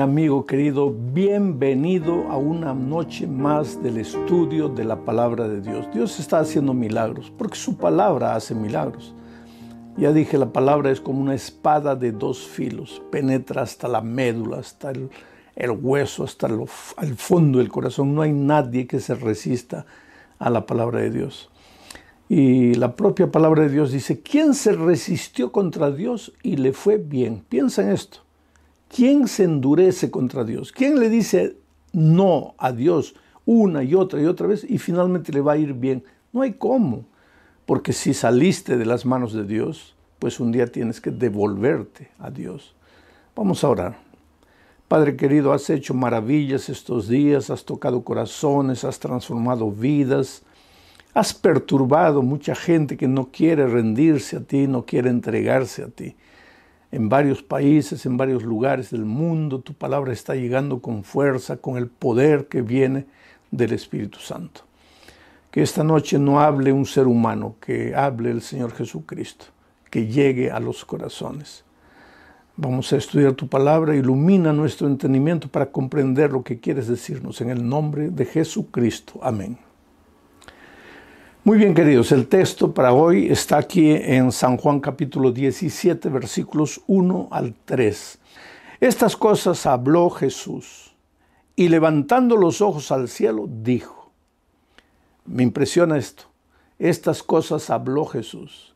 amigo querido, bienvenido a una noche más del estudio de la palabra de Dios. Dios está haciendo milagros, porque su palabra hace milagros. Ya dije, la palabra es como una espada de dos filos, penetra hasta la médula, hasta el, hueso, hasta el fondo del corazón. No hay nadie que se resista a la palabra de Dios. Y la propia palabra de Dios dice, ¿quién se resistió contra Dios y le fue bien? Piensa en esto. ¿Quién se endurece contra Dios? ¿Quién le dice no a Dios una y otra y otra vez y finalmente le va a ir bien? No hay cómo. Porque si saliste de las manos de Dios, pues un día tienes que devolverte a Dios. Vamos a orar. Padre querido, has hecho maravillas estos días, has tocado corazones, has transformado vidas, has perturbado mucha gente que no quiere rendirse a ti, no quiere entregarse a ti en varios países, en varios lugares del mundo. Tu palabra está llegando con fuerza, con el poder que viene del Espíritu Santo. Que esta noche no hable un ser humano, que hable el Señor Jesucristo, que llegue a los corazones. Vamos a estudiar tu palabra, ilumina nuestro entendimiento para comprender lo que quieres decirnos. En el nombre de Jesucristo. Amén. Muy bien, queridos, el texto para hoy está aquí en San Juan capítulo 17, versículos 1 al 3. Estas cosas habló Jesús y levantando los ojos al cielo dijo, me impresiona esto, estas cosas habló Jesús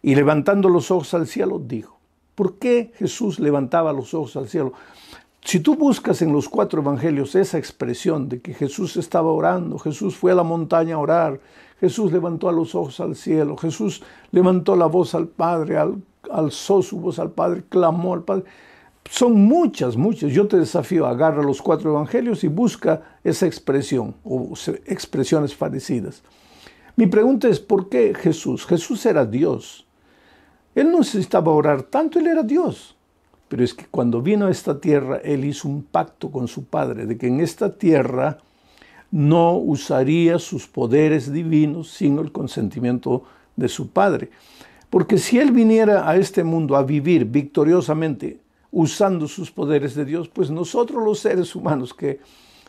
y levantando los ojos al cielo dijo, ¿por qué Jesús levantaba los ojos al cielo? Si tú buscas en los cuatro evangelios esa expresión de que Jesús estaba orando, Jesús fue a la montaña a orar, Jesús levantó a los ojos al cielo, Jesús levantó la voz al Padre, alzó su voz al Padre, clamó al Padre. Son muchas, muchas. Yo te desafío, agarra los cuatro evangelios y busca esa expresión o expresiones parecidas. Mi pregunta es, ¿por qué Jesús? Jesús era Dios. Él no necesitaba orar tanto, él era Dios. Pero es que cuando vino a esta tierra, él hizo un pacto con su Padre de que en esta tierra no usaría sus poderes divinos sin el consentimiento de su Padre. Porque si Él viniera a este mundo a vivir victoriosamente usando sus poderes de Dios, pues nosotros los seres humanos que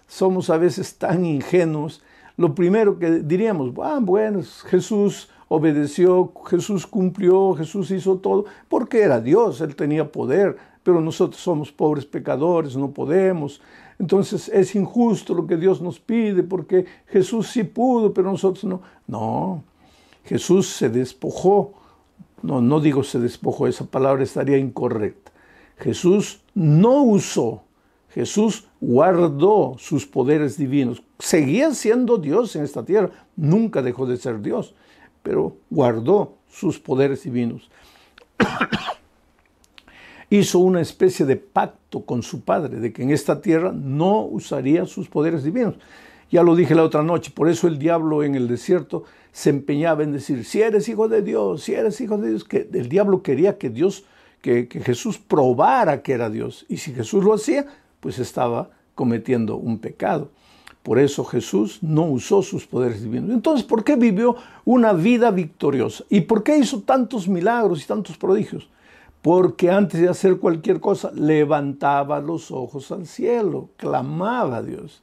somos a veces tan ingenuos, lo primero que diríamos, ah, bueno, Jesús obedeció, Jesús cumplió, Jesús hizo todo, porque era Dios, Él tenía poder, pero nosotros somos pobres pecadores, no podemos, entonces es injusto lo que Dios nos pide porque Jesús sí pudo, pero nosotros no. No, Jesús se despojó. No, no digo se despojó, esa palabra estaría incorrecta. Jesús no usó, Jesús guardó sus poderes divinos. Seguía siendo Dios en esta tierra, nunca dejó de ser Dios, pero guardó sus poderes divinos. hizo una especie de pacto con su padre de que en esta tierra no usaría sus poderes divinos. Ya lo dije la otra noche, por eso el diablo en el desierto se empeñaba en decir, si eres hijo de Dios, si eres hijo de Dios, que el diablo quería que Dios, que, que Jesús probara que era Dios. Y si Jesús lo hacía, pues estaba cometiendo un pecado. Por eso Jesús no usó sus poderes divinos. Entonces, ¿por qué vivió una vida victoriosa? ¿Y por qué hizo tantos milagros y tantos prodigios? porque antes de hacer cualquier cosa levantaba los ojos al cielo, clamaba a Dios.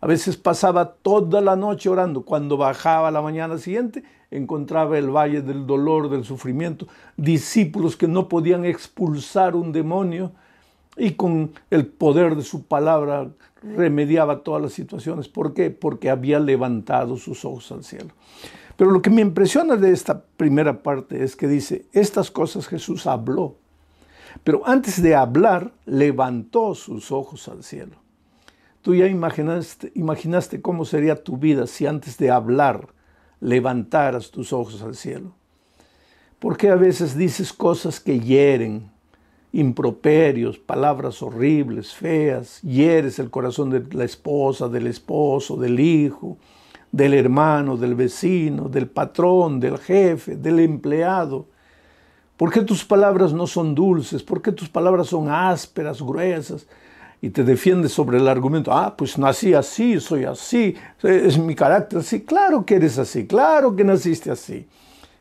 A veces pasaba toda la noche orando. Cuando bajaba la mañana siguiente, encontraba el valle del dolor, del sufrimiento, discípulos que no podían expulsar un demonio y con el poder de su palabra remediaba todas las situaciones. ¿Por qué? Porque había levantado sus ojos al cielo. Pero lo que me impresiona de esta primera parte es que dice, estas cosas Jesús habló, pero antes de hablar levantó sus ojos al cielo. Tú ya imaginaste, imaginaste cómo sería tu vida si antes de hablar levantaras tus ojos al cielo. Porque a veces dices cosas que hieren, improperios, palabras horribles, feas, hieres el corazón de la esposa, del esposo, del hijo, del hermano, del vecino, del patrón, del jefe, del empleado. ¿Por qué tus palabras no son dulces? ¿Por qué tus palabras son ásperas, gruesas? Y te defiendes sobre el argumento, ah, pues nací así, soy así, eh, es mi carácter así. Claro que eres así, claro que naciste así.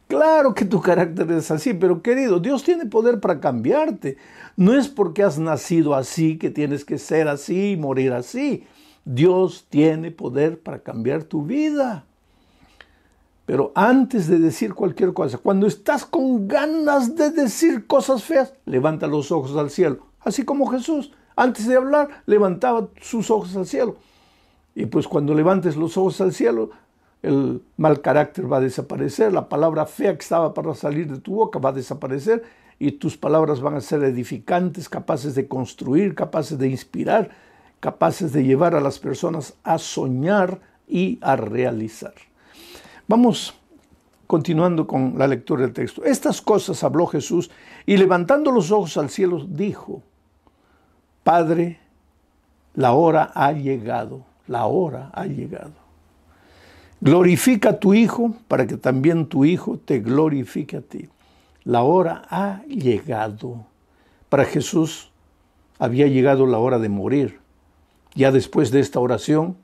Claro que tu carácter es así, pero querido, Dios tiene poder para cambiarte. No es porque has nacido así que tienes que ser así y morir así. Dios tiene poder para cambiar tu vida. Pero antes de decir cualquier cosa, cuando estás con ganas de decir cosas feas, levanta los ojos al cielo. Así como Jesús, antes de hablar, levantaba sus ojos al cielo. Y pues cuando levantes los ojos al cielo, el mal carácter va a desaparecer, la palabra fea que estaba para salir de tu boca va a desaparecer y tus palabras van a ser edificantes, capaces de construir, capaces de inspirar capaces de llevar a las personas a soñar y a realizar. Vamos continuando con la lectura del texto. Estas cosas habló Jesús y levantando los ojos al cielo dijo, Padre, la hora ha llegado, la hora ha llegado. Glorifica a tu Hijo para que también tu Hijo te glorifique a ti. La hora ha llegado. Para Jesús había llegado la hora de morir ya después de esta oración,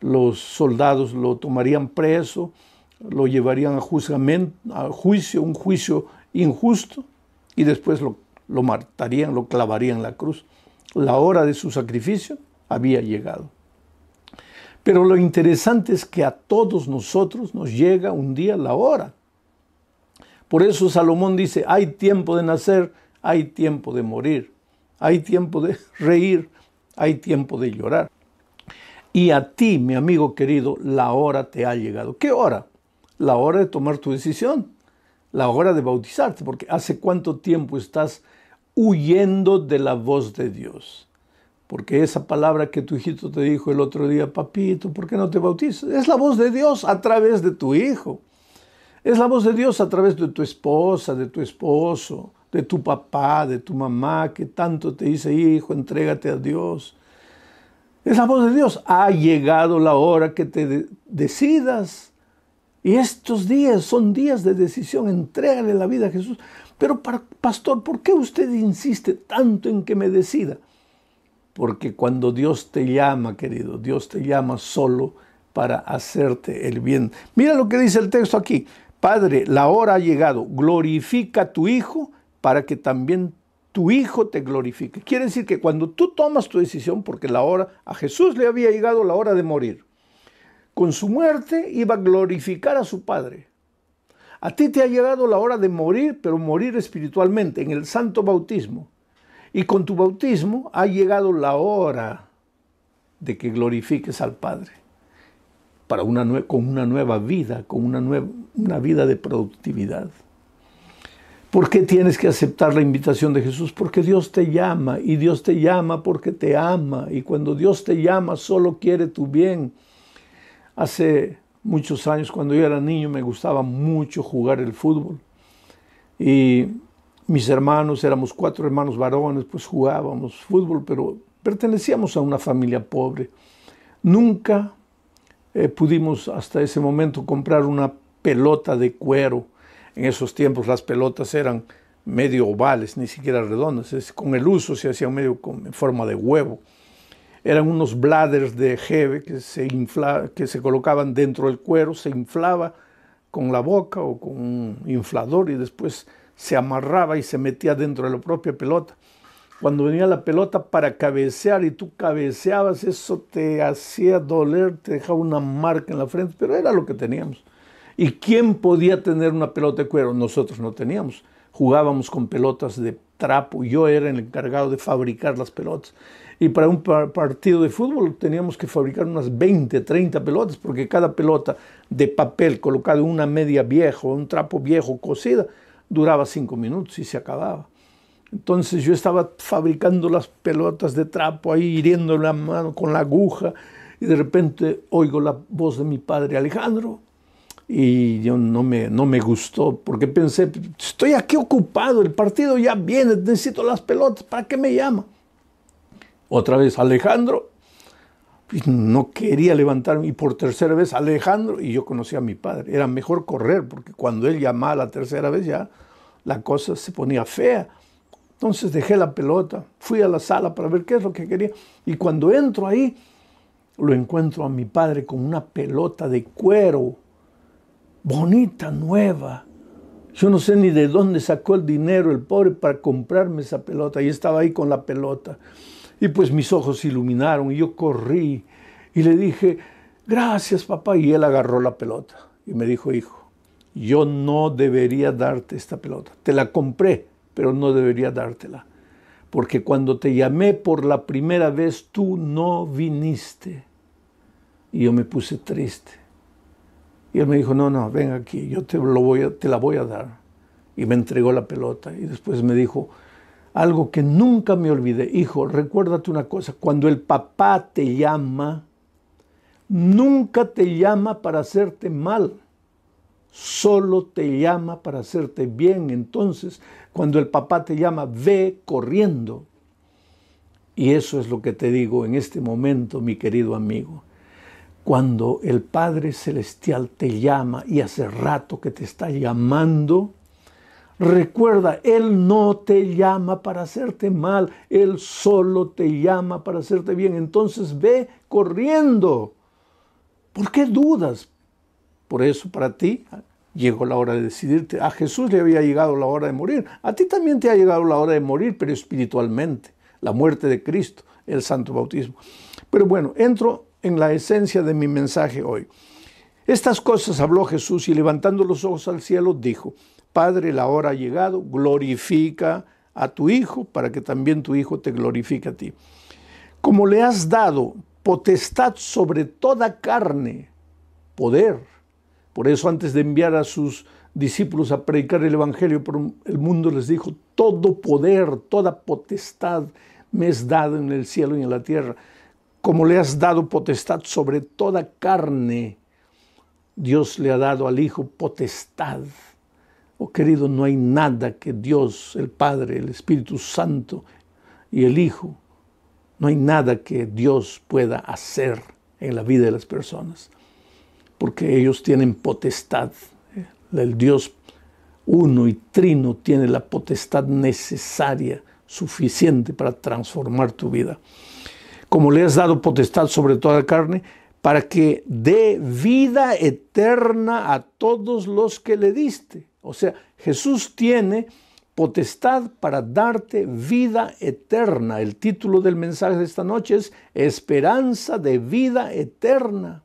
los soldados lo tomarían preso, lo llevarían a, juicio, un juicio injusto, y después lo, lo matarían, lo clavarían en la cruz. La hora de su sacrificio había llegado. Pero lo interesante es que a todos nosotros nos llega un día la hora. Por eso Salomón dice, hay tiempo de nacer, hay tiempo de morir, hay tiempo de reír, hay tiempo de llorar. Y a ti, mi amigo querido, la hora te ha llegado. ¿Qué hora? La hora de tomar tu decisión, la hora de bautizarte, porque hace cuánto tiempo estás huyendo de la voz de Dios. Porque esa palabra que tu hijito te dijo el otro día, papito, ¿por qué no te bautizas? Es la voz de Dios a través de tu hijo. Es la voz de Dios a través de tu esposa, de tu esposo, de tu papá, de tu mamá, que tanto te dice, hijo, entrégate a Dios. Es la voz de Dios. Ha llegado la hora que te decidas. Y estos días son días de decisión. Entrégale la vida a Jesús. Pero, pastor, ¿por qué usted insiste tanto en que me decida? Porque cuando Dios te llama, querido, Dios te llama solo para hacerte el bien. Mira lo que dice el texto aquí. Padre, la hora ha llegado. Glorifica a tu Hijo para que también tu Hijo te glorifique. Quiere decir que cuando tú tomas tu decisión, porque la hora, a Jesús le había llegado la hora de morir, con su muerte iba a glorificar a su Padre. A ti te ha llegado la hora de morir, pero morir espiritualmente, en el santo bautismo. Y con tu bautismo ha llegado la hora de que glorifiques al Padre. Para una con una nueva vida, con una, nueva, una vida de productividad. ¿Por qué tienes que aceptar la invitación de Jesús? Porque Dios te llama y Dios te llama porque te ama y cuando Dios te llama solo quiere tu bien. Hace muchos años cuando yo era niño me gustaba mucho jugar el fútbol y mis hermanos, éramos cuatro hermanos varones, pues jugábamos fútbol, pero pertenecíamos a una familia pobre. Nunca eh, pudimos hasta ese momento comprar una pelota de cuero en esos tiempos las pelotas eran medio ovales, ni siquiera redondas. con el uso se hacían medio con, en forma de huevo. Eran unos bladders de jeve que se, infla, que se colocaban dentro del cuero, se inflaba con la boca o con un inflador y después se amarraba y se metía dentro de la propia pelota. Cuando venía la pelota para cabecear y tú cabeceabas, eso te hacía doler, te dejaba una marca en la frente, pero era lo que teníamos. ¿Y quién podía tener una pelota de cuero? Nosotros no teníamos. Jugábamos con pelotas de trapo. Yo era el encargado de fabricar las pelotas. Y para un partido de fútbol teníamos que fabricar unas 20, 30 pelotas, porque cada pelota de papel colocada en una media vieja o un trapo viejo cosida duraba cinco minutos y se acababa. Entonces yo estaba fabricando las pelotas de trapo ahí, hiriendo la mano con la aguja, y de repente oigo la voz de mi padre Alejandro, y yo no me, no me gustó porque pensé, estoy aquí ocupado, el partido ya viene, necesito las pelotas, ¿para qué me llama? Otra vez Alejandro, no quería levantarme y por tercera vez Alejandro y yo conocí a mi padre, era mejor correr porque cuando él llamaba la tercera vez ya la cosa se ponía fea. Entonces dejé la pelota, fui a la sala para ver qué es lo que quería y cuando entro ahí lo encuentro a mi padre con una pelota de cuero bonita, nueva. Yo no sé ni de dónde sacó el dinero el pobre para comprarme esa pelota. Y estaba ahí con la pelota. Y pues mis ojos se iluminaron y yo corrí y le dije, gracias papá. Y él agarró la pelota y me dijo, hijo, yo no debería darte esta pelota. Te la compré, pero no debería dártela. Porque cuando te llamé por la primera vez, tú no viniste. Y yo me puse triste y él me dijo, no, no, ven aquí, yo te, lo voy te la voy a dar. Y me entregó la pelota. Y después me dijo algo que nunca me olvidé. Hijo, recuérdate una cosa, cuando el papá te llama, nunca te llama para hacerte mal, solo te llama para hacerte bien. Entonces, cuando el papá te llama, ve corriendo. Y eso es lo que te digo en este momento, mi querido amigo cuando el Padre Celestial te llama y hace rato que te está llamando, recuerda, Él no te llama para hacerte mal, Él solo te llama para hacerte bien. Entonces ve corriendo. ¿Por qué dudas? Por eso para ti llegó la hora de decidirte. A Jesús le había llegado la hora de morir. A ti también te ha llegado la hora de morir, pero espiritualmente. La muerte de Cristo, el santo bautismo. Pero bueno, entro en la esencia de mi mensaje hoy. Estas cosas habló Jesús y levantando los ojos al cielo dijo, Padre, la hora ha llegado, glorifica a tu Hijo para que también tu Hijo te glorifique a ti. Como le has dado potestad sobre toda carne, poder. Por eso antes de enviar a sus discípulos a predicar el Evangelio por el mundo les dijo, todo poder, toda potestad me es dado en el cielo y en la tierra como le has dado potestad sobre toda carne, Dios le ha dado al Hijo potestad. Oh querido, no hay nada que Dios, el Padre, el Espíritu Santo y el Hijo, no hay nada que Dios pueda hacer en la vida de las personas, porque ellos tienen potestad. Eh, el Dios uno y trino tiene la potestad necesaria, suficiente para transformar tu vida como le has dado potestad sobre toda carne, para que dé vida eterna a todos los que le diste. O sea, Jesús tiene potestad para darte vida eterna. El título del mensaje de esta noche es Esperanza de vida eterna.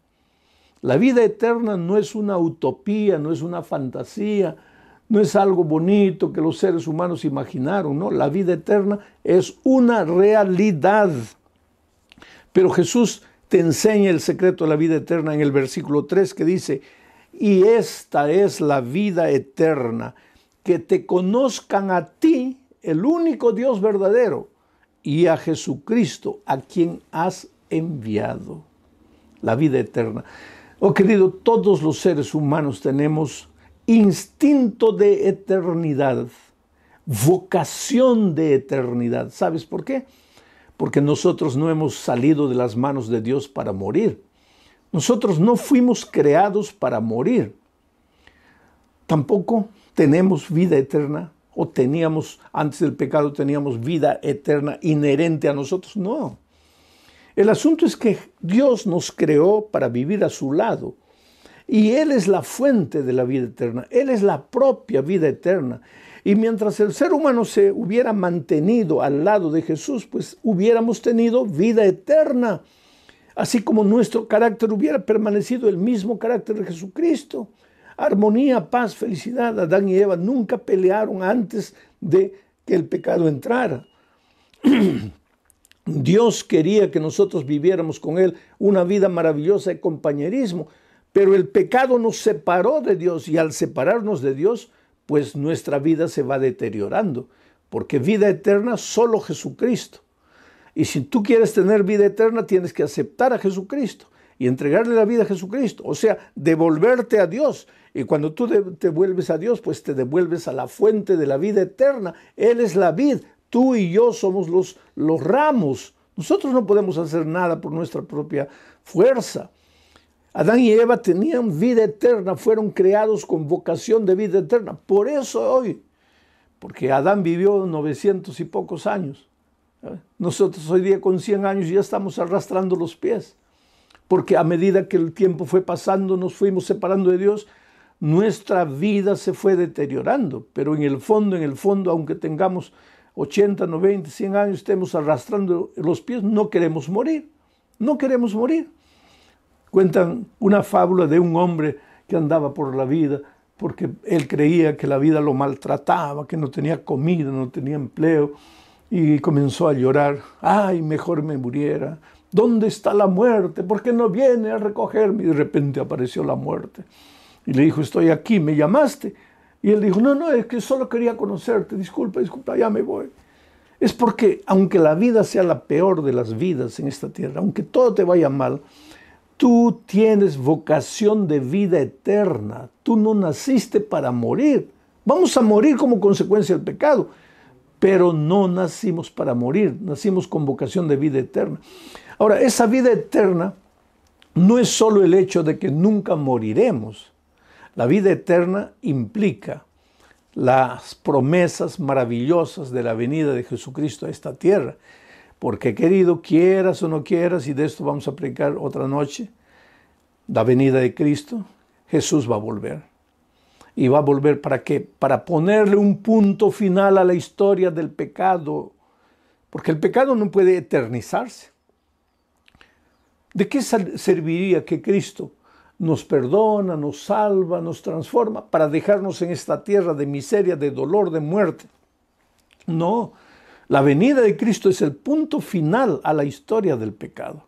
La vida eterna no es una utopía, no es una fantasía, no es algo bonito que los seres humanos imaginaron, no, la vida eterna es una realidad. Pero Jesús te enseña el secreto de la vida eterna en el versículo 3 que dice, y esta es la vida eterna, que te conozcan a ti, el único Dios verdadero, y a Jesucristo, a quien has enviado. La vida eterna. Oh querido, todos los seres humanos tenemos instinto de eternidad, vocación de eternidad. ¿Sabes por qué? porque nosotros no hemos salido de las manos de Dios para morir. Nosotros no fuimos creados para morir. Tampoco tenemos vida eterna o teníamos, antes del pecado teníamos vida eterna inherente a nosotros. No. El asunto es que Dios nos creó para vivir a su lado. Y Él es la fuente de la vida eterna. Él es la propia vida eterna. Y mientras el ser humano se hubiera mantenido al lado de Jesús, pues hubiéramos tenido vida eterna, así como nuestro carácter hubiera permanecido el mismo carácter de Jesucristo. Armonía, paz, felicidad. Adán y Eva nunca pelearon antes de que el pecado entrara. Dios quería que nosotros viviéramos con Él una vida maravillosa de compañerismo, pero el pecado nos separó de Dios y al separarnos de Dios pues nuestra vida se va deteriorando, porque vida eterna solo Jesucristo. Y si tú quieres tener vida eterna, tienes que aceptar a Jesucristo y entregarle la vida a Jesucristo, o sea, devolverte a Dios. Y cuando tú te vuelves a Dios, pues te devuelves a la fuente de la vida eterna. Él es la vid, tú y yo somos los, los ramos. Nosotros no podemos hacer nada por nuestra propia fuerza. Adán y Eva tenían vida eterna, fueron creados con vocación de vida eterna. Por eso hoy, porque Adán vivió 900 y pocos años. ¿eh? Nosotros hoy día con 100 años ya estamos arrastrando los pies, porque a medida que el tiempo fue pasando, nos fuimos separando de Dios, nuestra vida se fue deteriorando, pero en el fondo, en el fondo, aunque tengamos 80, 90, 100 años, estemos arrastrando los pies, no queremos morir, no queremos morir. Cuentan una fábula de un hombre que andaba por la vida porque él creía que la vida lo maltrataba, que no tenía comida, no tenía empleo, y comenzó a llorar, ay, mejor me muriera, ¿dónde está la muerte? ¿Por qué no viene a recogerme? Y de repente apareció la muerte. Y le dijo, estoy aquí, ¿me llamaste? Y él dijo, no, no, es que solo quería conocerte, disculpa, disculpa, ya me voy. Es porque aunque la vida sea la peor de las vidas en esta tierra, aunque todo te vaya mal, Tú tienes vocación de vida eterna. Tú no naciste para morir. Vamos a morir como consecuencia del pecado, pero no nacimos para morir. Nacimos con vocación de vida eterna. Ahora, esa vida eterna no es solo el hecho de que nunca moriremos. La vida eterna implica las promesas maravillosas de la venida de Jesucristo a esta tierra. Porque querido, quieras o no quieras, y de esto vamos a predicar otra noche, la venida de Cristo, Jesús va a volver. Y va a volver para qué? Para ponerle un punto final a la historia del pecado. Porque el pecado no puede eternizarse. ¿De qué serviría que Cristo nos perdona, nos salva, nos transforma para dejarnos en esta tierra de miseria, de dolor, de muerte? No, la venida de Cristo es el punto final a la historia del pecado.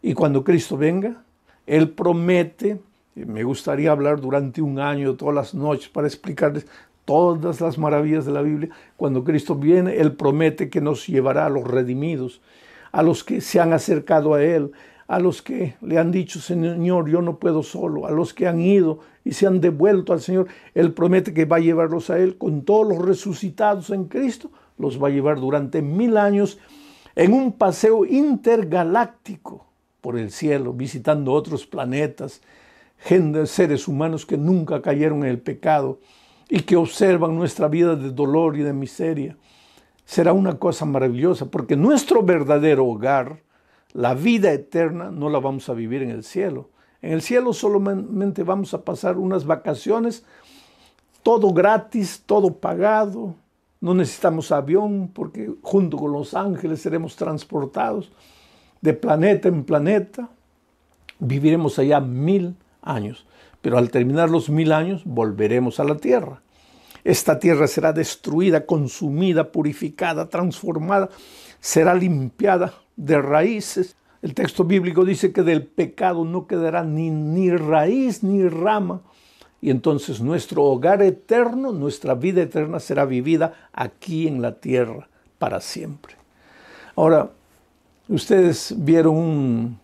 Y cuando Cristo venga, Él promete, me gustaría hablar durante un año, todas las noches, para explicarles todas las maravillas de la Biblia. Cuando Cristo viene, Él promete que nos llevará a los redimidos, a los que se han acercado a Él, a los que le han dicho, Señor, yo no puedo solo, a los que han ido y se han devuelto al Señor, Él promete que va a llevarlos a Él con todos los resucitados en Cristo los va a llevar durante mil años en un paseo intergaláctico por el cielo, visitando otros planetas, seres humanos que nunca cayeron en el pecado y que observan nuestra vida de dolor y de miseria. Será una cosa maravillosa porque nuestro verdadero hogar, la vida eterna, no la vamos a vivir en el cielo. En el cielo solamente vamos a pasar unas vacaciones, todo gratis, todo pagado, no necesitamos avión porque junto con los ángeles seremos transportados de planeta en planeta. Viviremos allá mil años, pero al terminar los mil años volveremos a la tierra. Esta tierra será destruida, consumida, purificada, transformada, será limpiada de raíces. El texto bíblico dice que del pecado no quedará ni, ni raíz ni rama y entonces nuestro hogar eterno, nuestra vida eterna será vivida aquí en la tierra para siempre. Ahora, ustedes vieron un,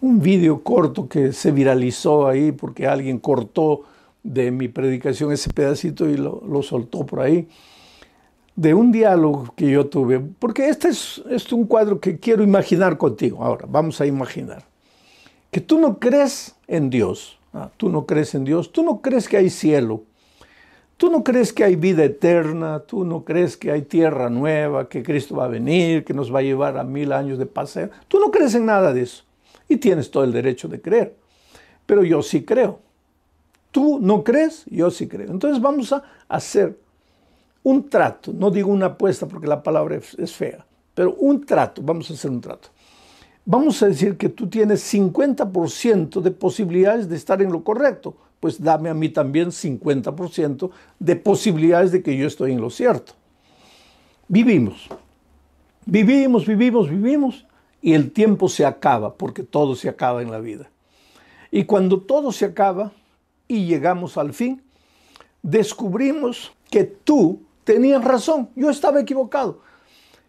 un vídeo corto que se viralizó ahí porque alguien cortó de mi predicación ese pedacito y lo, soltó por ahí, de un diálogo que yo tuve, porque este es, este es un cuadro que quiero imaginar contigo. Ahora, vamos a imaginar que tú no crees en Dios Ah, tú no crees en Dios, tú no crees que hay cielo, tú no crees que hay vida eterna, tú no crees que hay tierra nueva, que Cristo va a venir, que nos va a llevar a mil años de paseo. Tú no crees en nada de eso y tienes todo el derecho de creer. Pero yo sí creo. Tú no crees, yo sí creo. Entonces vamos a hacer un trato, no digo una apuesta porque la palabra es fea, pero un trato, vamos a hacer un trato. Vamos a decir que tú tienes 50% de posibilidades de estar en lo correcto, pues dame a mí también 50% de posibilidades de que yo estoy en lo cierto. Vivimos, vivimos, vivimos, vivimos, y el tiempo se acaba, porque todo se acaba en la vida. Y cuando todo se acaba y llegamos al fin, descubrimos que tú tenías razón, yo estaba equivocado.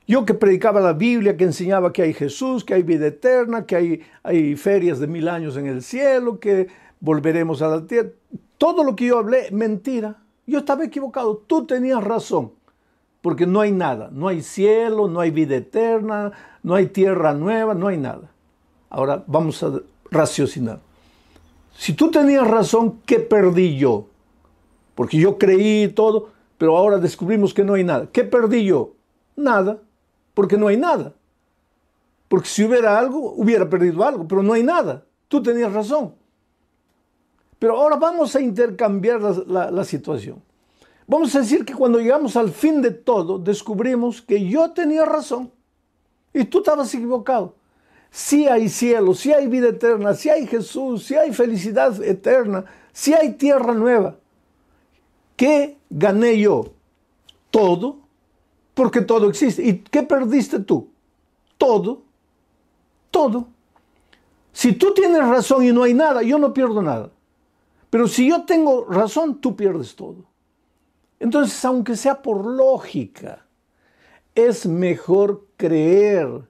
Yo que predicaba la Biblia, que enseñaba que hay Jesús, que hay vida eterna, que hay, hay ferias de mil años en el cielo, que volveremos a la tierra. Todo lo que yo hablé, mentira. Yo estaba equivocado, tú tenías razón, porque no hay nada, no hay cielo, no hay vida eterna, no hay tierra nueva, no hay nada. Ahora vamos a raciocinar. Si tú tenías razón, ¿qué perdí yo? Porque yo creí todo, pero ahora descubrimos que no hay nada. ¿Qué perdí yo? Nada porque no hay nada. Porque si hubiera algo, hubiera perdido algo, pero no hay nada. Tú tenías razón. Pero ahora vamos a intercambiar la, situación. Vamos a decir que cuando llegamos al fin de todo, descubrimos que yo tenía razón y tú estabas equivocado. Si hay cielo, si hay vida eterna, si hay Jesús, si hay felicidad eterna, si hay tierra nueva. ¿Qué gané yo? Todo porque todo existe. ¿Y qué perdiste tú? Todo, todo. Si tú tienes razón y no hay nada, yo no pierdo nada. Pero si yo tengo razón, tú pierdes todo. Entonces, aunque sea por lógica, es mejor creer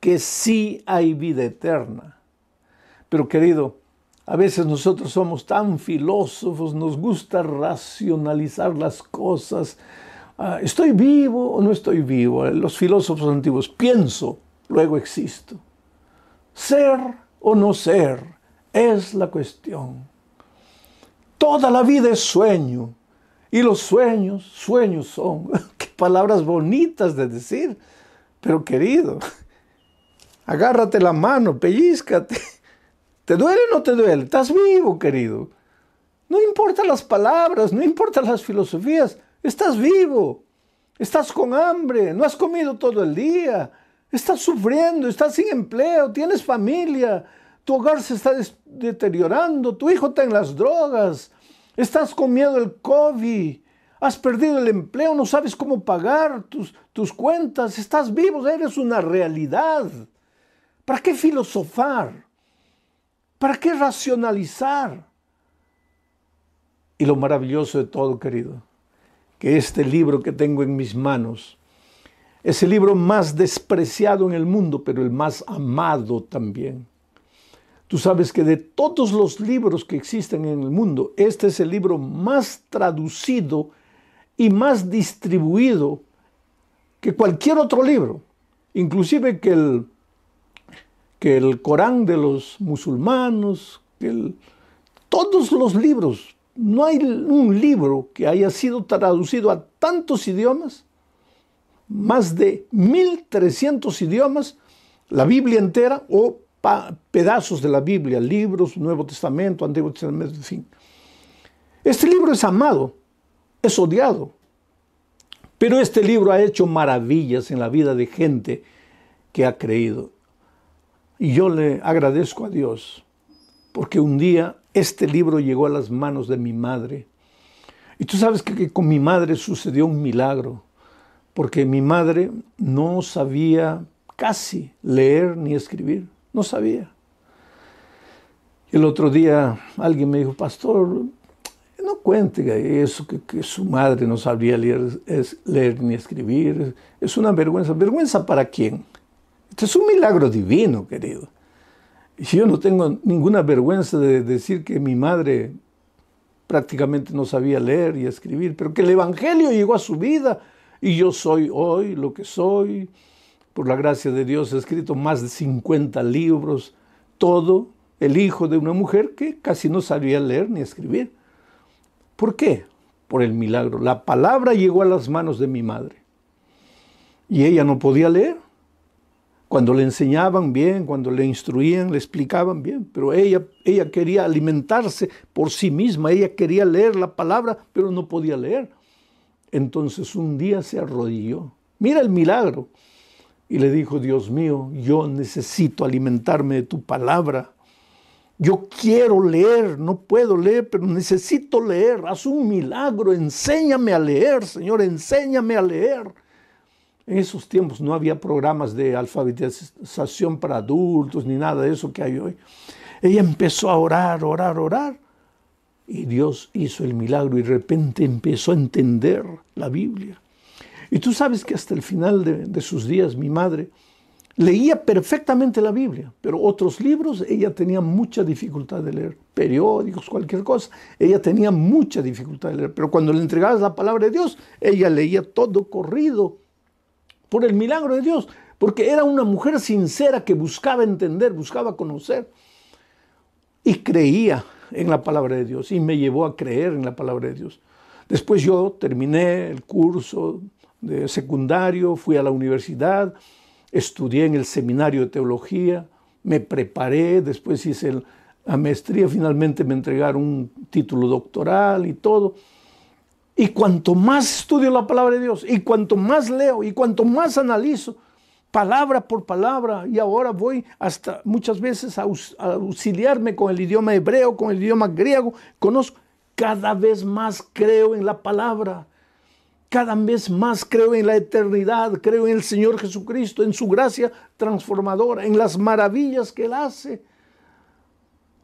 que sí hay vida eterna. Pero querido, a veces nosotros somos tan filósofos, nos gusta racionalizar las cosas, Ah, ¿Estoy vivo o no estoy vivo? Los filósofos antiguos, pienso, luego existo. Ser o no ser es la cuestión. Toda la vida es sueño y los sueños, sueños son. Qué palabras bonitas de decir, pero querido, agárrate la mano, pellizcate. ¿Te duele o no te duele? Estás vivo, querido. No importan las palabras, no importan las filosofías. Estás vivo, estás con hambre, no has comido todo el día, estás sufriendo, estás sin empleo, tienes familia, tu hogar se está deteriorando, tu hijo está en las drogas, estás con miedo COVID, has perdido el empleo, no sabes cómo pagar tus, tus cuentas, estás vivo, eres una realidad. ¿Para qué filosofar? ¿Para qué racionalizar? Y lo maravilloso de todo, querido, que este libro que tengo en mis manos. Es el libro más despreciado en el mundo, pero el más amado también. Tú sabes que de todos los libros que existen en el mundo, este es el libro más traducido y más distribuido que cualquier otro libro, inclusive que el, que el Corán de los musulmanos, que todos los libros no hay un libro que haya sido traducido a tantos idiomas, más de 1.300 idiomas, la Biblia entera o pedazos de la Biblia, libros, Nuevo Testamento, Antiguo Testamento, en fin. Este libro es amado, es odiado, pero este libro ha hecho maravillas en la vida de gente que ha creído. Y yo le agradezco a Dios, porque un día este libro llegó a las manos de mi madre. Y tú sabes que, con mi madre sucedió un milagro, porque mi madre no sabía casi leer ni escribir, no sabía. El otro día alguien me dijo, pastor, no cuente eso, que, su madre no sabía leer, es leer ni escribir, es una vergüenza. ¿Vergüenza para quién? Este es un milagro divino, querido. Yo no tengo ninguna vergüenza de decir que mi madre prácticamente no sabía leer y escribir, pero que el Evangelio llegó a su vida y yo soy hoy lo que soy. Por la gracia de Dios he escrito más de 50 libros, todo el hijo de una mujer que casi no sabía leer ni escribir. ¿Por qué? Por el milagro. La palabra llegó a las manos de mi madre y ella no podía leer cuando le enseñaban bien, cuando le instruían, le explicaban bien, pero ella, ella quería alimentarse por sí misma, ella quería leer la palabra, pero no podía leer. Entonces un día se arrodilló, mira el milagro, y le dijo, Dios mío, yo necesito alimentarme de tu palabra. Yo quiero leer, no puedo leer, pero necesito leer. Haz un milagro, enséñame a leer, Señor, enséñame a leer. En esos tiempos no había programas de alfabetización para adultos ni nada de eso que hay hoy. Ella empezó a orar, orar, orar. Y Dios hizo el milagro y de repente empezó a entender la Biblia. Y tú sabes que hasta el final de, sus días mi madre leía perfectamente la Biblia, pero otros libros ella tenía mucha dificultad de leer, periódicos, cualquier cosa, ella tenía mucha dificultad de leer, pero cuando le entregabas la palabra de Dios, ella leía todo corrido por el milagro de Dios, porque era una mujer sincera que buscaba entender, buscaba conocer y creía en la palabra de Dios y me llevó a creer en la palabra de Dios. Después yo terminé el curso de secundario, fui a la universidad, estudié en el seminario de teología, me preparé, después hice la maestría, finalmente me entregaron un título doctoral y todo. Y cuanto más estudio la palabra de Dios, y cuanto más leo, y cuanto más analizo, palabra por palabra, y ahora voy hasta muchas veces a, auxiliarme con el idioma hebreo, con el idioma griego, conozco, cada vez más creo en la palabra, cada vez más creo en la eternidad, creo en el Señor Jesucristo, en su gracia transformadora, en las maravillas que Él hace.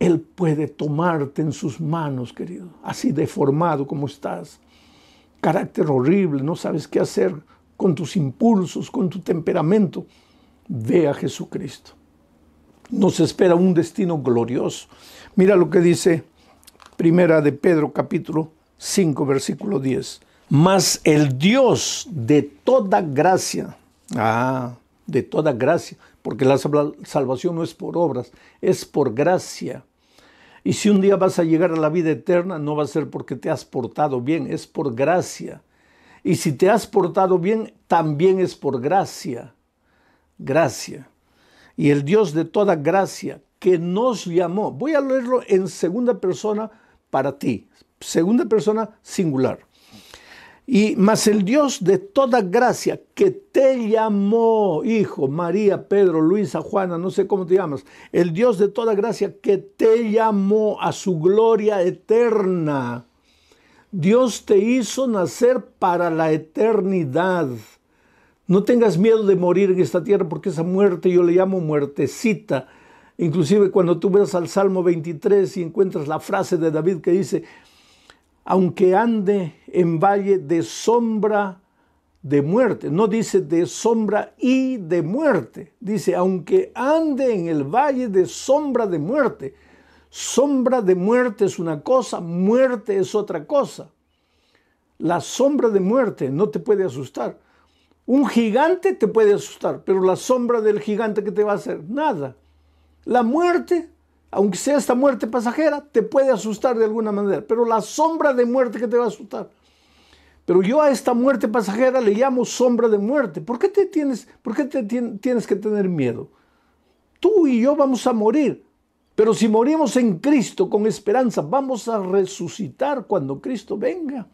Él puede tomarte en sus manos, querido, así deformado como estás carácter horrible, no sabes qué hacer con tus impulsos, con tu temperamento, ve a Jesucristo. Nos espera un destino glorioso. Mira lo que dice Primera de Pedro capítulo 5 versículo 10. Mas el Dios de toda gracia, ah, de toda gracia, porque la salvación no es por obras, es por gracia y si un día vas a llegar a la vida eterna, no va a ser porque te has portado bien, es por gracia. Y si te has portado bien, también es por gracia. Gracia. Y el Dios de toda gracia que nos llamó. Voy a leerlo en segunda persona para ti. Segunda persona singular. Y más el Dios de toda gracia que te llamó, hijo, María, Pedro, Luisa, Juana, no sé cómo te llamas, el Dios de toda gracia que te llamó a su gloria eterna. Dios te hizo nacer para la eternidad. No tengas miedo de morir en esta tierra porque esa muerte yo le llamo muertecita. Inclusive cuando tú veas al Salmo 23 y encuentras la frase de David que dice, aunque ande en valle de sombra de muerte. No dice de sombra y de muerte. Dice, aunque ande en el valle de sombra de muerte. Sombra de muerte es una cosa, muerte es otra cosa. La sombra de muerte no te puede asustar. Un gigante te puede asustar, pero la sombra del gigante que te va a hacer, nada. La muerte aunque sea esta muerte pasajera, te puede asustar de alguna manera, pero la sombra de muerte que te va a asustar. Pero yo a esta muerte pasajera le llamo sombra de muerte. ¿Por qué te tienes, tienes que tener miedo? Tú y yo vamos a morir, pero si morimos en Cristo con esperanza, vamos a resucitar cuando Cristo venga.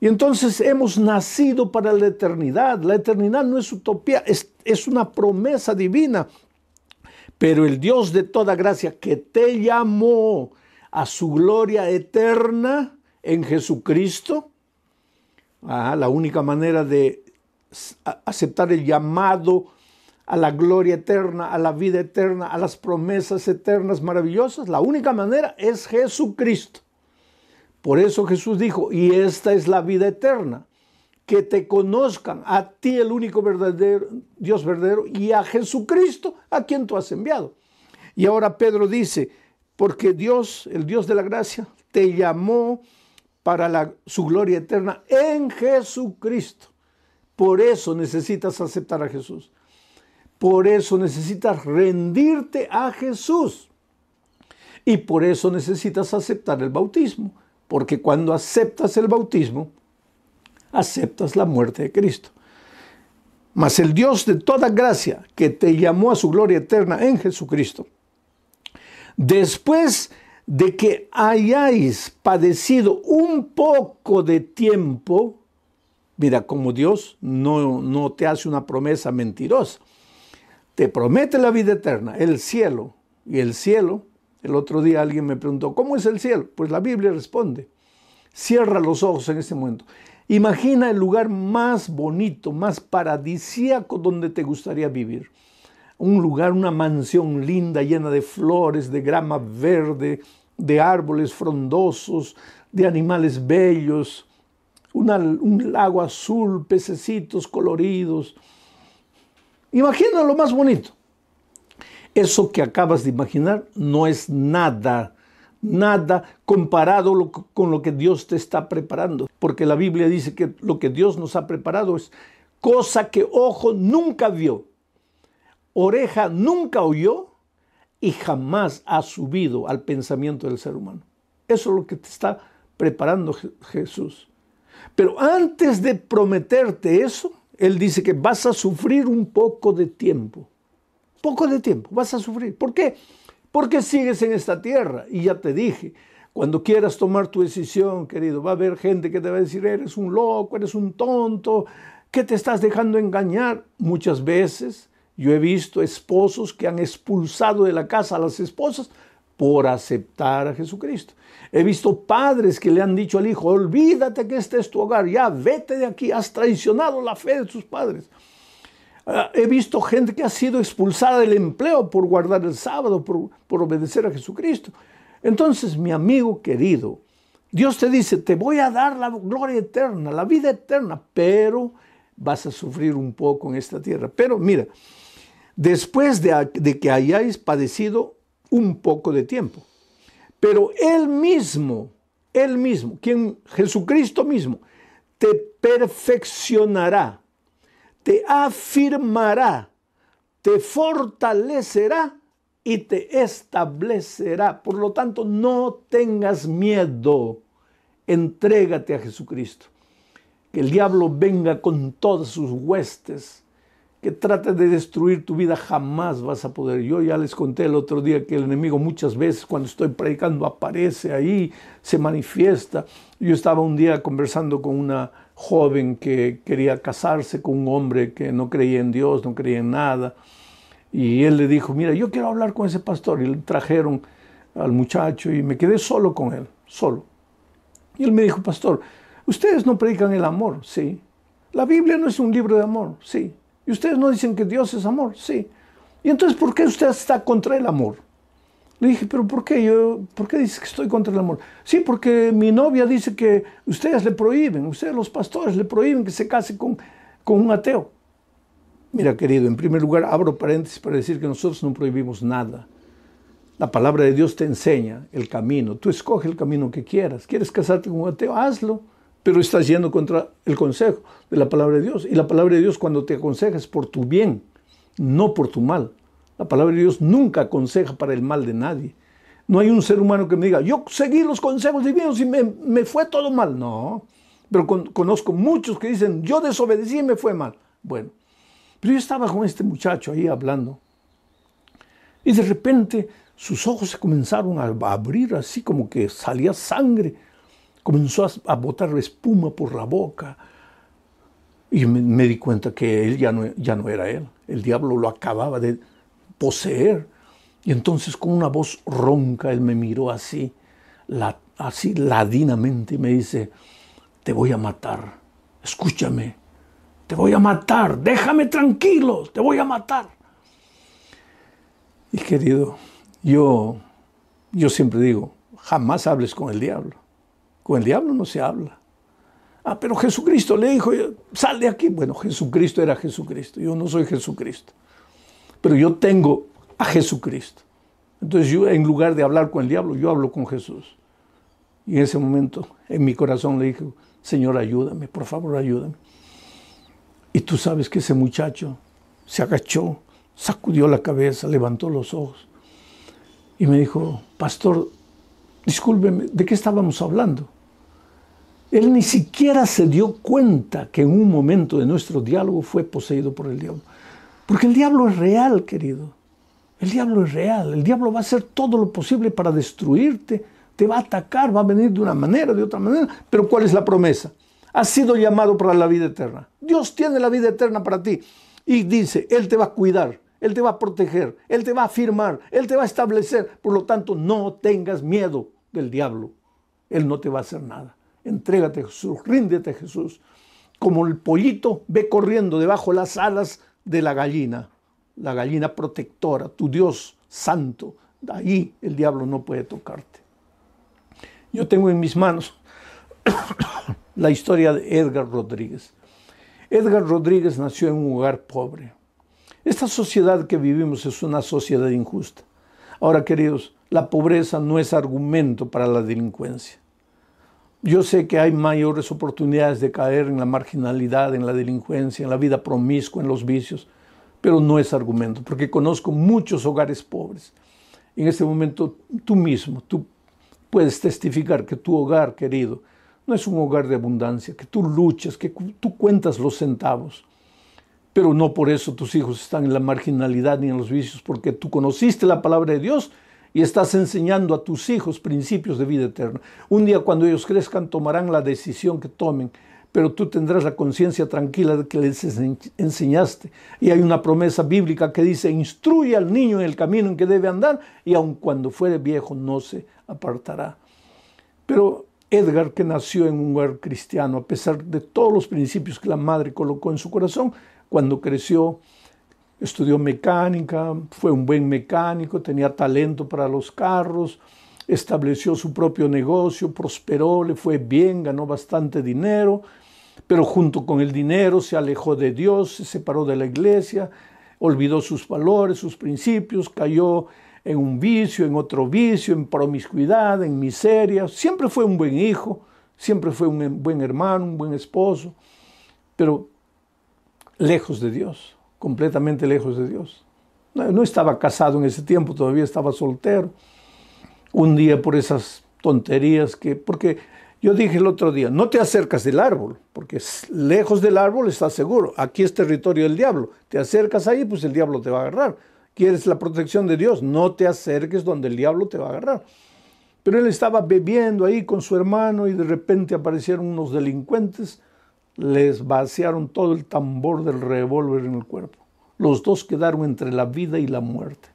Y entonces hemos nacido para la eternidad. La eternidad no es utopía, es, es una promesa divina pero el Dios de toda gracia que te llamó a su gloria eterna en Jesucristo, la única manera de aceptar el llamado a la gloria eterna, a la vida eterna, a las promesas eternas maravillosas, la única manera es Jesucristo. Por eso Jesús dijo, y esta es la vida eterna, que te conozcan a ti el único verdadero, Dios verdadero y a Jesucristo a quien tú has enviado. Y ahora Pedro dice, porque Dios, el Dios de la gracia, te llamó para su gloria eterna en Jesucristo. Por eso necesitas aceptar a Jesús. Por eso necesitas rendirte a Jesús. Y por eso necesitas aceptar el bautismo. Porque cuando aceptas el bautismo, aceptas la muerte de Cristo. Mas el Dios de toda gracia, que te llamó a su gloria eterna en Jesucristo, después de que hayáis padecido un poco de tiempo, mira, como Dios no, no te hace una promesa mentirosa, te promete la vida eterna, el cielo, y el cielo, el otro día alguien me preguntó, ¿cómo es el cielo? Pues la Biblia responde, cierra los ojos en este momento, Imagina el lugar más bonito, más paradisíaco donde te gustaría vivir. Un lugar, una mansión linda, llena de flores, de grama verde, de árboles frondosos, de animales bellos, un lago azul, pececitos coloridos. Imagina lo más bonito. Eso que acabas de imaginar no es nada nada comparado con lo que Dios te está preparando. Porque la Biblia dice que lo que Dios nos ha preparado es cosa que ojo nunca vio, oreja nunca oyó y jamás ha subido al pensamiento del ser humano. Eso es lo que te está preparando Jesús. Pero antes de prometerte eso, Él dice que vas a sufrir un poco de tiempo. Poco de tiempo, vas a sufrir. ¿Por qué? ¿Por qué sigues en esta tierra. Y ya te dije, cuando quieras tomar tu decisión, querido, va a haber gente que te va a decir, eres un loco, eres un tonto, que te estás dejando engañar. Muchas veces yo he visto esposos que han expulsado de la casa a las esposas por aceptar a Jesucristo. He visto padres que le han dicho al hijo, olvídate que este es tu hogar, ya vete de aquí, has traicionado la fe de tus padres. Ah, he visto gente que ha sido expulsada del empleo por guardar el sábado, por, obedecer a Jesucristo. Entonces, mi amigo querido, Dios te dice, te voy a dar la gloria eterna, la vida eterna, pero vas a sufrir un poco en esta tierra. Pero mira, después de, que hayáis padecido un poco de tiempo, pero Él mismo, Él mismo, quien Jesucristo mismo, te perfeccionará te afirmará, te fortalecerá y te establecerá. Por lo tanto, no tengas miedo, entrégate a Jesucristo. Que el diablo venga con todas sus huestes, que trate de destruir tu vida, jamás vas a poder. Yo ya les conté el otro día que el enemigo muchas veces cuando estoy predicando aparece ahí, se manifiesta. Yo estaba un día conversando con una joven que quería casarse con un hombre que no creía en Dios, no creía en nada. Y él le dijo, mira, yo quiero hablar con ese pastor. Y le trajeron al muchacho y me quedé solo con él, solo. Y él me dijo, pastor, ustedes no predican el amor, sí. La Biblia no es un libro de amor, sí. Y ustedes no dicen que Dios es amor, sí. Y entonces, ¿por qué usted está contra el amor? Le dije, pero ¿por qué? Yo, ¿Por qué dices que estoy contra el amor? Sí, porque mi novia dice que ustedes le prohíben, ustedes los pastores le prohíben que se case con, con un ateo. Mira, querido, en primer lugar, abro paréntesis para decir que nosotros no prohibimos nada. La palabra de Dios te enseña el camino. Tú escoge el camino que quieras. ¿Quieres casarte con un ateo? Hazlo. Pero estás yendo contra el consejo de la palabra de Dios. Y la palabra de Dios cuando te aconseja es por tu bien, no por tu mal. La palabra de Dios nunca aconseja para el mal de nadie. No hay un ser humano que me diga, yo seguí los consejos divinos y me, me fue todo mal. No, pero conozco muchos que dicen, yo desobedecí y me fue mal. Bueno, pero yo estaba con este muchacho ahí hablando. Y de repente sus ojos se comenzaron a abrir así como que salía sangre. Comenzó a, botar espuma por la boca. Y me, me di cuenta que él ya no, ya no era él. El diablo lo acababa de, poseer. Y entonces con una voz ronca él me miró así, la, así ladinamente y me dice, te voy a matar, escúchame, te voy a matar, déjame tranquilo, te voy a matar. Y querido, yo, yo siempre digo, jamás hables con el diablo, con el diablo no se habla. Ah, pero Jesucristo le dijo, sal de aquí. Bueno, Jesucristo era Jesucristo, yo no soy Jesucristo. Pero yo tengo a Jesucristo. Entonces yo en lugar de hablar con el diablo, yo hablo con Jesús. Y en ese momento en mi corazón le dije, Señor, ayúdame, por favor, ayúdame. Y tú sabes que ese muchacho se agachó, sacudió la cabeza, levantó los ojos y me dijo, pastor, discúlpeme, ¿de qué estábamos hablando? Él ni siquiera se dio cuenta que en un momento de nuestro diálogo fue poseído por el diablo. Porque el diablo es real, querido. El diablo es real. El diablo va a hacer todo lo posible para destruirte. Te va a atacar, va a venir de una manera, de otra manera. Pero ¿cuál es la promesa? Has sido llamado para la vida eterna. Dios tiene la vida eterna para ti. Y dice, Él te va a cuidar, Él te va a proteger, Él te va a afirmar, Él te va a establecer. Por lo tanto, no tengas miedo del diablo. Él no te va a hacer nada. Entrégate a Jesús, ríndete a Jesús. Como el pollito ve corriendo debajo las alas de la gallina, la gallina protectora, tu Dios santo. de Ahí el diablo no puede tocarte. Yo tengo en mis manos la historia de Edgar Rodríguez. Edgar Rodríguez nació en un hogar pobre. Esta sociedad que vivimos es una sociedad injusta. Ahora, queridos, la pobreza no es argumento para la delincuencia. Yo sé que hay mayores oportunidades de caer en la marginalidad, en la delincuencia, en la vida promiscua, en los vicios, pero no es argumento, porque conozco muchos hogares pobres. En este momento tú mismo, tú puedes testificar que tu hogar querido no es un hogar de abundancia, que tú luchas, que tú cuentas los centavos, pero no por eso tus hijos están en la marginalidad ni en los vicios, porque tú conociste la palabra de Dios y estás enseñando a tus hijos principios de vida eterna. Un día cuando ellos crezcan tomarán la decisión que tomen, pero tú tendrás la conciencia tranquila de que les enseñaste. Y hay una promesa bíblica que dice, instruye al niño en el camino en que debe andar y aun cuando fuere viejo no se apartará. Pero Edgar, que nació en un hogar cristiano, a pesar de todos los principios que la madre colocó en su corazón, cuando creció, estudió mecánica, fue un buen mecánico, tenía talento para los carros, estableció su propio negocio, prosperó, le fue bien, ganó bastante dinero, pero junto con el dinero se alejó de Dios, se separó de la iglesia, olvidó sus valores, sus principios, cayó en un vicio, en otro vicio, en promiscuidad, en miseria. Siempre fue un buen hijo, siempre fue un buen hermano, un buen esposo, pero lejos de Dios completamente lejos de Dios. No, estaba casado en ese tiempo, todavía estaba soltero. Un día por esas tonterías que, porque yo dije el otro día, no te acercas del árbol, porque lejos del árbol estás seguro. Aquí es territorio del diablo. Te acercas ahí, pues el diablo te va a agarrar. Quieres la protección de Dios, no te acerques donde el diablo te va a agarrar. Pero él estaba bebiendo ahí con su hermano y de repente aparecieron unos delincuentes les vaciaron todo el tambor del revólver en el cuerpo. Los dos quedaron entre la vida y la muerte.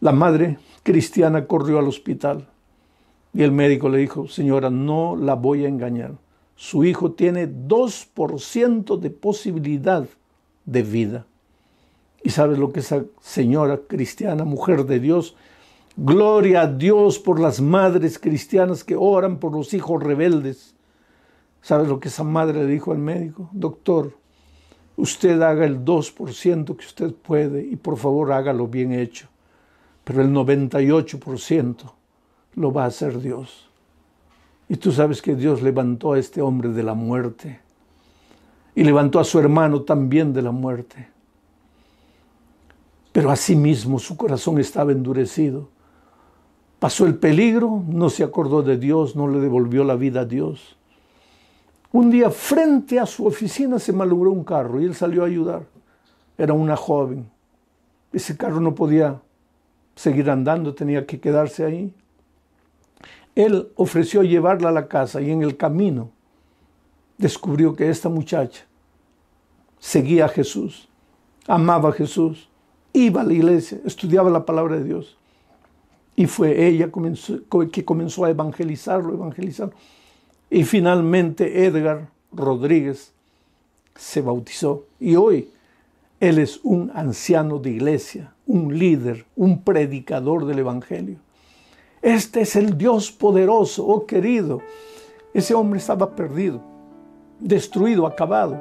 La madre cristiana corrió al hospital y el médico le dijo, señora, no la voy a engañar. Su hijo tiene 2% de posibilidad de vida. Y sabes lo que esa señora cristiana, mujer de Dios, gloria a Dios por las madres cristianas que oran por los hijos rebeldes ¿Sabes lo que esa madre le dijo al médico? Doctor, usted haga el 2% que usted puede y por favor hágalo bien hecho, pero el 98% lo va a hacer Dios. Y tú sabes que Dios levantó a este hombre de la muerte y levantó a su hermano también de la muerte. Pero asimismo su corazón estaba endurecido. Pasó el peligro, no se acordó de Dios, no le devolvió la vida a Dios un día frente a su oficina se malogró un carro y él salió a ayudar. Era una joven. Ese carro no podía seguir andando, tenía que quedarse ahí. Él ofreció llevarla a la casa y en el camino descubrió que esta muchacha seguía a Jesús, amaba a Jesús, iba a la iglesia, estudiaba la palabra de Dios. Y fue ella que comenzó a evangelizarlo, evangelizarlo. Y finalmente Edgar Rodríguez se bautizó y hoy él es un anciano de iglesia, un líder, un predicador del Evangelio. Este es el Dios poderoso, oh querido. Ese hombre estaba perdido, destruido, acabado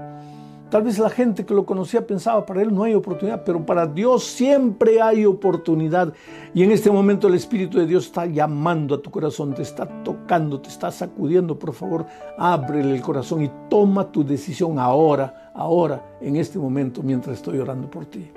Tal vez la gente que lo conocía pensaba, para él no hay oportunidad, pero para Dios siempre hay oportunidad. Y en este momento el Espíritu de Dios está llamando a tu corazón, te está tocando, te está sacudiendo. Por favor, ábrele el corazón y toma tu decisión ahora, ahora, en este momento, mientras estoy orando por ti.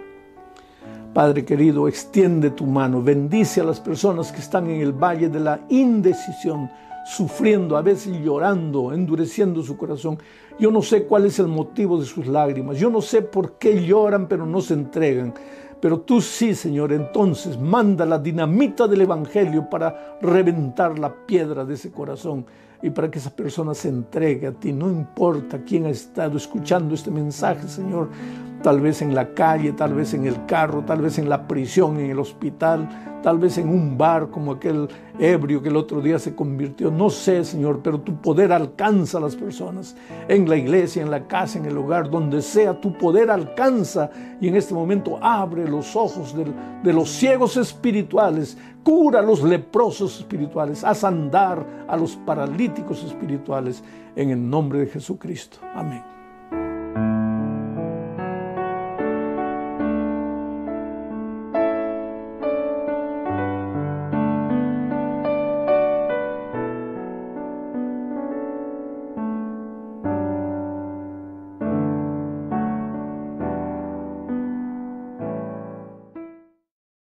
Padre querido, extiende tu mano, bendice a las personas que están en el valle de la indecisión sufriendo, a veces llorando, endureciendo su corazón. Yo no sé cuál es el motivo de sus lágrimas. Yo no sé por qué lloran, pero no se entregan. Pero tú sí, Señor, entonces manda la dinamita del Evangelio para reventar la piedra de ese corazón y para que esa persona se entregue a ti. No importa quién ha estado escuchando este mensaje, Señor tal vez en la calle, tal vez en el carro, tal vez en la prisión, en el hospital, tal vez en un bar como aquel ebrio que el otro día se convirtió. No sé, Señor, pero tu poder alcanza a las personas. En la iglesia, en la casa, en el hogar, donde sea, tu poder alcanza. Y en este momento abre los ojos de, los ciegos espirituales, cura a los leprosos espirituales, haz andar a los paralíticos espirituales. En el nombre de Jesucristo. Amén.